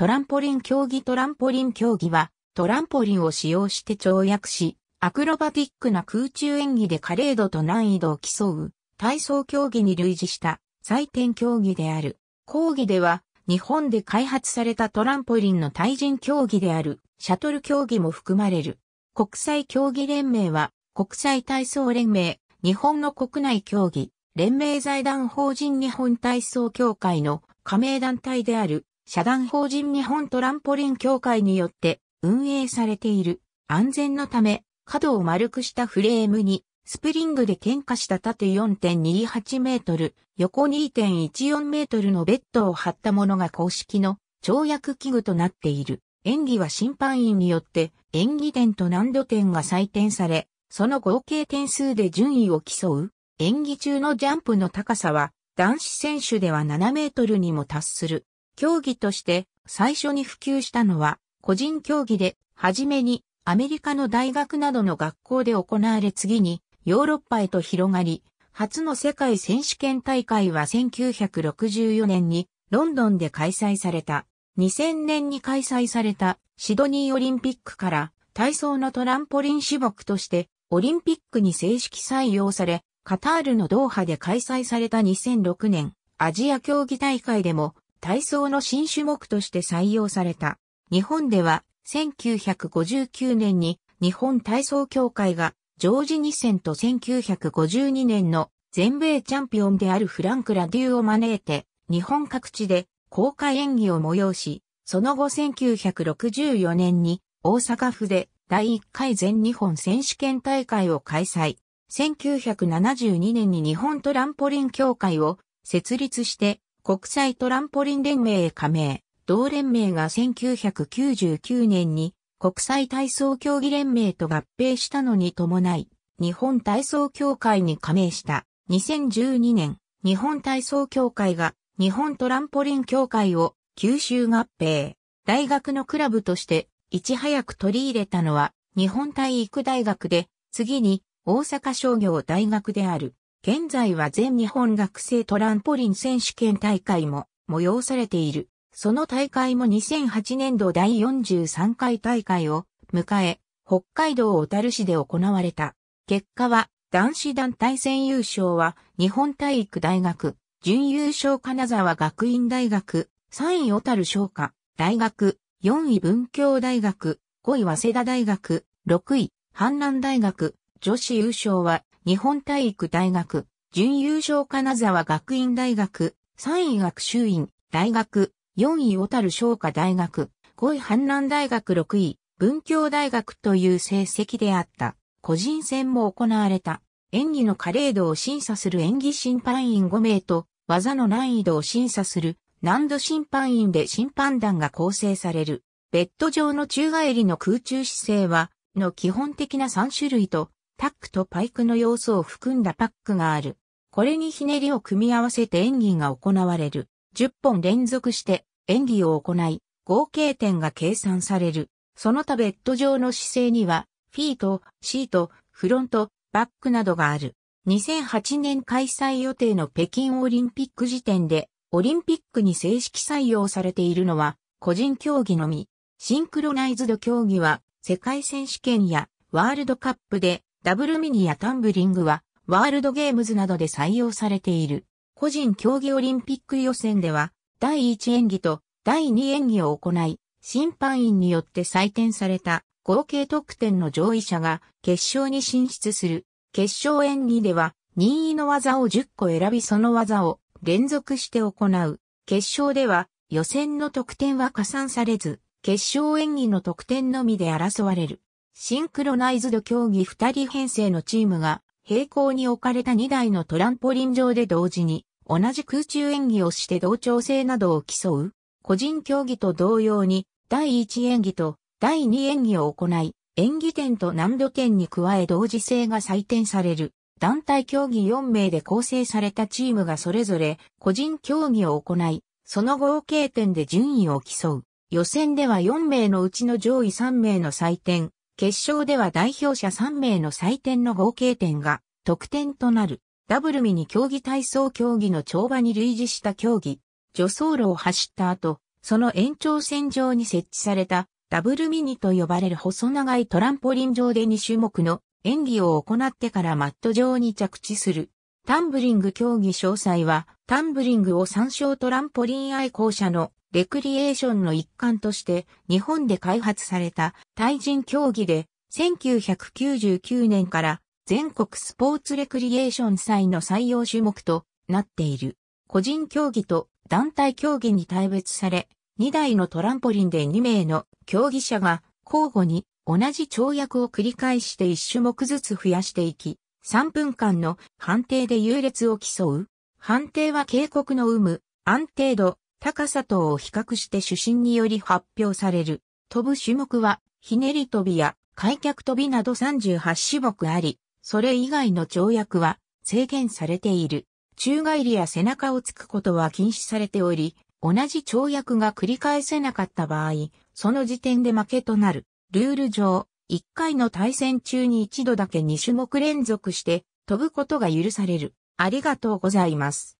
トランポリン競技トランポリン競技は、トランポリンを使用して跳躍し、アクロバティックな空中演技でレー度と難易度を競う、体操競技に類似した採点競技である。講義では、日本で開発されたトランポリンの対人競技である、シャトル競技も含まれる。国際競技連盟は、国際体操連盟、日本の国内競技、連盟財団法人日本体操協会の加盟団体である社団法人日本トランポリン協会によって運営されている安全のため角を丸くしたフレームにスプリングで喧嘩した縦4.28メートル、横2.14メートルのベッドを張ったものが公式の跳躍器具となっている。演技は審判員によって演技点と難度点が採点され、その合計点数で順位を競う。演技中のジャンプの高さは男子選手では7メートルにも達する。競技として最初に普及したのは個人競技で、はじめにアメリカの大学などの学校で行われ次にヨーロッパへと広がり、初の世界選手権大会は1964年にロンドンで開催された。2000年に開催されたシドニーオリンピックから体操のトランポリン種目としてオリンピックに正式採用され、カタールのドーハで開催された2006年アジア競技大会でも体操の新種目として採用された。日本では1959年に日本体操協会がジョージ・2戦と1952年の全米チャンピオンであるフランク・ラデューを招いて日本各地で公開演技を催し、その後1964年に大阪府で第1回全日本選手権大会を開催。1972年に日本トランポリン協会を設立して国際トランポリン連盟へ加盟、同連盟が1999年に国際体操競技連盟と合併したのに伴い、日本体操協会に加盟した2012年、日本体操協会が日本トランポリン協会を吸収合併、大学のクラブとしていち早く取り入れたのは日本体育大学で、次に大阪商業大学である。現在は全日本学生トランポリン選手権大会も催されている。その大会も2008年度第43回大会を迎え、北海道小樽市で行われた。結果は、男子団体戦優勝は日本体育大学、準優勝金沢学院大学、3位小樽商科、大学、4位文教大学、5位早稲田大学、6位阪南大学、女子優勝は日本体育大学、準優勝金沢学院大学、3位学習院、大学、4位小樽商科大学、5位阪南大学6位、文教大学という成績であった。個人戦も行われた。演技の加齢度を審査する演技審判員5名と、技の難易度を審査する難度審判員で審判団が構成される。ベッド上の宙返りの空中姿勢は、の基本的な3種類と、タックとパイクの要素を含んだパックがある。これにひねりを組み合わせて演技が行われる。10本連続して演技を行い、合計点が計算される。その他ベッド上の姿勢には、フィート、シート、フロント、バックなどがある。2008年開催予定の北京オリンピック時点で、オリンピックに正式採用されているのは、個人競技のみ。シンクロナイズド競技は、世界選手権やワールドカップでダブルミニやタンブリングは、ワールドゲームズなどで採用されている。個人競技オリンピック予選では、第1演技と第2演技を行い、審判員によって採点された合計得点の上位者が決勝に進出する。決勝演技では、任意の技を10個選びその技を連続して行う。決勝では、予選の得点は加算されず、決勝演技の得点のみで争われる。シンクロナイズド競技2人編成のチームが、平行に置かれた2台のトランポリン上で同時に、同じ空中演技をして同調性などを競う、個人競技と同様に、第1演技と第2演技を行い、演技点と難度点に加え同時性が採点される。団体競技4名で構成されたチームがそれぞれ個人競技を行い、その合計点で順位を競う。予選では4名のうちの上位3名の採点、決勝では代表者3名の採点の合計点が得点となる。ダブルミニ競技体操競技の跳馬に類似した競技、助走路を走った後、その延長線上に設置されたダブルミニと呼ばれる細長いトランポリン上で2種目の演技を行ってからマット上に着地する。タンブリング競技詳細は、タンブリングを参照トランポリン愛好者のレクリエーションの一環として日本で開発された対人競技で、1999年から全国スポーツレクリエーション祭の採用種目となっている。個人競技と団体競技に対別され、2台のトランポリンで2名の競技者が交互に同じ跳躍を繰り返して1種目ずつ増やしていき、3分間の判定で優劣を競う。判定は警告の有無、安定度、高さ等を比較して主審により発表される。飛ぶ種目はひねり飛びや開脚飛びなど38種目あり、それ以外の跳躍は制限されている。宙返りや背中をつくことは禁止されており、同じ跳躍が繰り返せなかった場合、その時点で負けとなる。ルール上、1回の対戦中に一度だけ2種目連続して飛ぶことが許される。ありがとうございます。